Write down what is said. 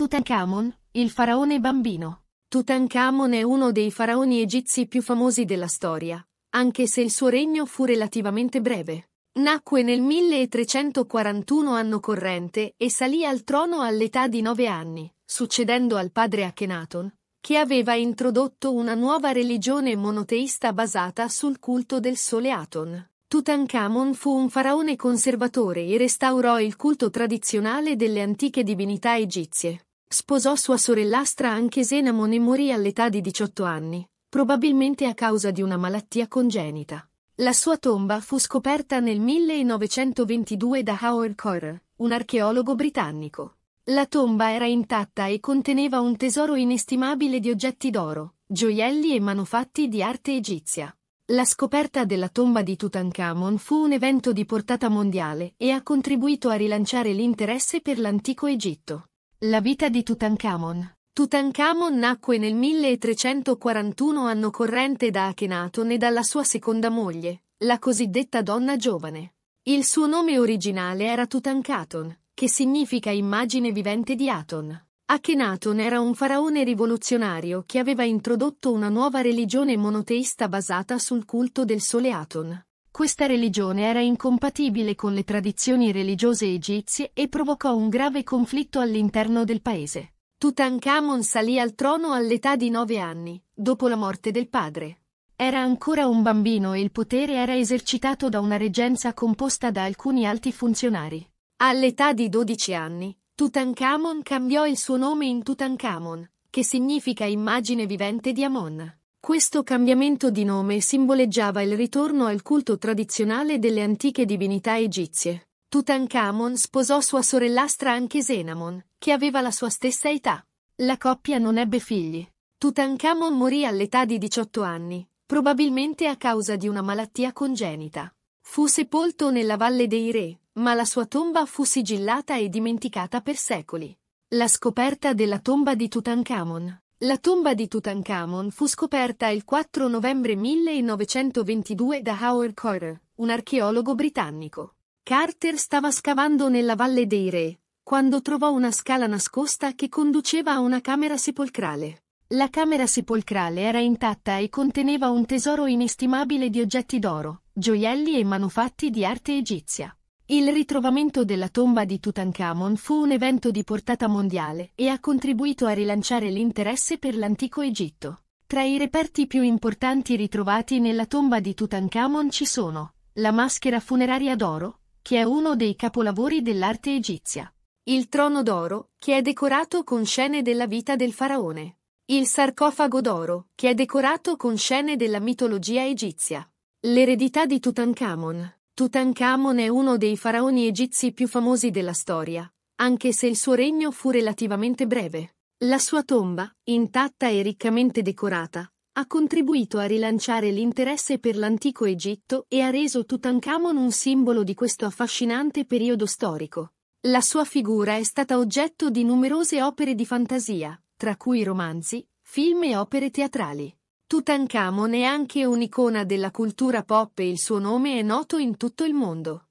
Tutankhamon, il faraone bambino. Tutankhamon è uno dei faraoni egizi più famosi della storia, anche se il suo regno fu relativamente breve. Nacque nel 1341 anno corrente e salì al trono all'età di nove anni, succedendo al padre Akhenaton, che aveva introdotto una nuova religione monoteista basata sul culto del sole Aton. Tutankhamon fu un faraone conservatore e restaurò il culto tradizionale delle antiche divinità egizie. Sposò sua sorellastra anche Senamon e morì all'età di 18 anni, probabilmente a causa di una malattia congenita. La sua tomba fu scoperta nel 1922 da Howard Corer, un archeologo britannico. La tomba era intatta e conteneva un tesoro inestimabile di oggetti d'oro, gioielli e manufatti di arte egizia. La scoperta della tomba di Tutankhamon fu un evento di portata mondiale e ha contribuito a rilanciare l'interesse per l'antico Egitto. La vita di Tutankhamon Tutankhamon nacque nel 1341 anno corrente da Akhenaton e dalla sua seconda moglie, la cosiddetta donna giovane. Il suo nome originale era Tutankaton, che significa immagine vivente di Aton. Akhenaton era un faraone rivoluzionario che aveva introdotto una nuova religione monoteista basata sul culto del sole Aton. Questa religione era incompatibile con le tradizioni religiose egizie e provocò un grave conflitto all'interno del paese. Tutankhamon salì al trono all'età di nove anni, dopo la morte del padre. Era ancora un bambino e il potere era esercitato da una reggenza composta da alcuni alti funzionari. All'età di 12 anni, Tutankhamon cambiò il suo nome in Tutankhamon, che significa immagine vivente di Amon. Questo cambiamento di nome simboleggiava il ritorno al culto tradizionale delle antiche divinità egizie. Tutankhamon sposò sua sorellastra anche Zenamon, che aveva la sua stessa età. La coppia non ebbe figli. Tutankhamon morì all'età di 18 anni, probabilmente a causa di una malattia congenita. Fu sepolto nella Valle dei Re, ma la sua tomba fu sigillata e dimenticata per secoli. La scoperta della tomba di Tutankhamon la tomba di Tutankhamon fu scoperta il 4 novembre 1922 da Howard Carter, un archeologo britannico. Carter stava scavando nella Valle dei Re, quando trovò una scala nascosta che conduceva a una camera sepolcrale. La camera sepolcrale era intatta e conteneva un tesoro inestimabile di oggetti d'oro, gioielli e manufatti di arte egizia. Il ritrovamento della tomba di Tutankhamon fu un evento di portata mondiale e ha contribuito a rilanciare l'interesse per l'antico Egitto. Tra i reperti più importanti ritrovati nella tomba di Tutankhamon ci sono la maschera funeraria d'oro, che è uno dei capolavori dell'arte egizia, il trono d'oro, che è decorato con scene della vita del faraone, il sarcofago d'oro, che è decorato con scene della mitologia egizia, l'eredità di Tutankhamon Tutankhamon è uno dei faraoni egizi più famosi della storia, anche se il suo regno fu relativamente breve. La sua tomba, intatta e riccamente decorata, ha contribuito a rilanciare l'interesse per l'antico Egitto e ha reso Tutankhamon un simbolo di questo affascinante periodo storico. La sua figura è stata oggetto di numerose opere di fantasia, tra cui romanzi, film e opere teatrali. Tutankhamon è anche un'icona della cultura pop e il suo nome è noto in tutto il mondo.